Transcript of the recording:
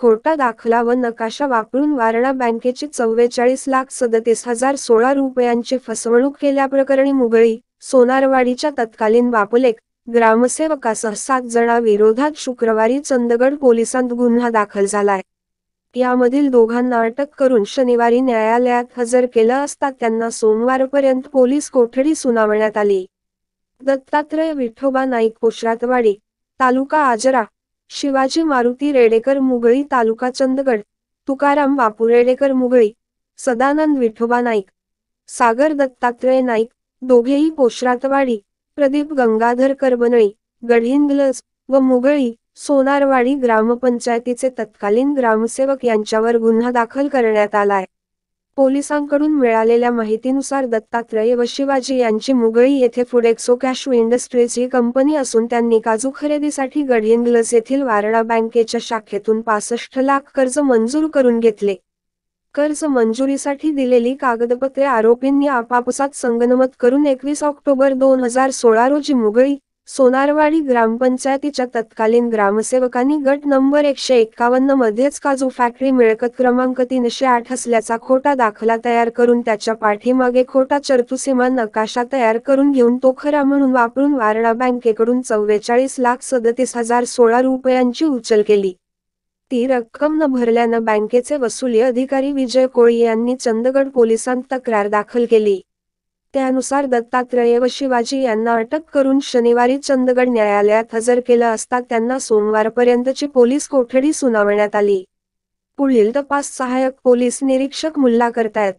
खोटा दाखला व नकाशा वापरून वारणा बँकेची चव्वेचाळीस लाख सदतीस हजार सोळा रुपयांची फसवणूक केल्याप्रकरणी मुगळी सोनारवाडीच्या तत्कालीन बापुलेक ग्रामसेवकासह सात जणांविरोधात शुक्रवारी चंदगड पोलिसांत गुन्हा दाखल झालाय यामधील दोघांना अटक करून शनिवारी न्यायालयात हजर केलं असता त्यांना सोमवारपर्यंत पोलीस कोठडी सुनावण्यात आली दत्तात्रय विठोबा नाईक पोशरातवाडी तालुका आजरा शिवाजी मारुती रेडेकर मुगळी तालुका चंदगड तुकाराम बापू रेडेकर मुगळी सदानंद विठोबा नाईक सागर दत्तात्रय नाईक दोघेही पोशरातवाडी प्रदीप गंगाधर करबनळी गडहिंग्लज व मुगळी सोनारवाडी ग्रामपंचायतीचे तत्कालीन ग्रामसेवक यांच्यावर गुन्हा दाखल करण्यात आलाय पोलिसांकडून मिळालेल्या माहितीनुसार दत्तात्रय व शिवाजी यांची मुगळी येथे फूड एक्सो इंडस्ट्रीज ही कंपनी असून त्यांनी काजू खरेदीसाठी गडहिंग्लज येथील वारडा बँकेच्या शाखेतून पासष्ट लाख कर्ज मंजूर करून घेतले कर्ज मंजुरीसाठी दिलेली कागदपत्रे आरोपींनी आपापसात संगनमत करून एकवीस ऑक्टोबर दोन हजार सोळा रोजी मुगळी सोनारवाडी ग्रामपंचायतीच्या तत्कालीन ग्रामसेवकांनी गट नंबर एकशे एक्कावन्न मध्येच काजू फॅक्टरी मिळकत क्रमांक तीनशे आठ असल्याचा खोटा दाखला तयार करून त्याच्या पाठीमागे खोटा चरतुसीमा नकाशा तयार करून घेऊन तो खरा म्हणून वापरून वारणा बँकेकडून चव्वेचाळीस लाख सदतीस हजार सोळा रुपयांची उचल केली ती रक्कम न भरल्यानं बँकेचे वसुली अधिकारी विजय कोळी यांनी चंदगड पोलिसांत तक्रार दाखल केली त्यानुसार दत्तात्रय व शिवाजी यांना अटक करून शनिवारी चंदगड न्यायालयात हजर केलं असता त्यांना सोमवारपर्यंतची पोलीस कोठडी सुनावण्यात आली पुढील तपास सहाय्यक पोलीस निरीक्षक मुल्ला करतायत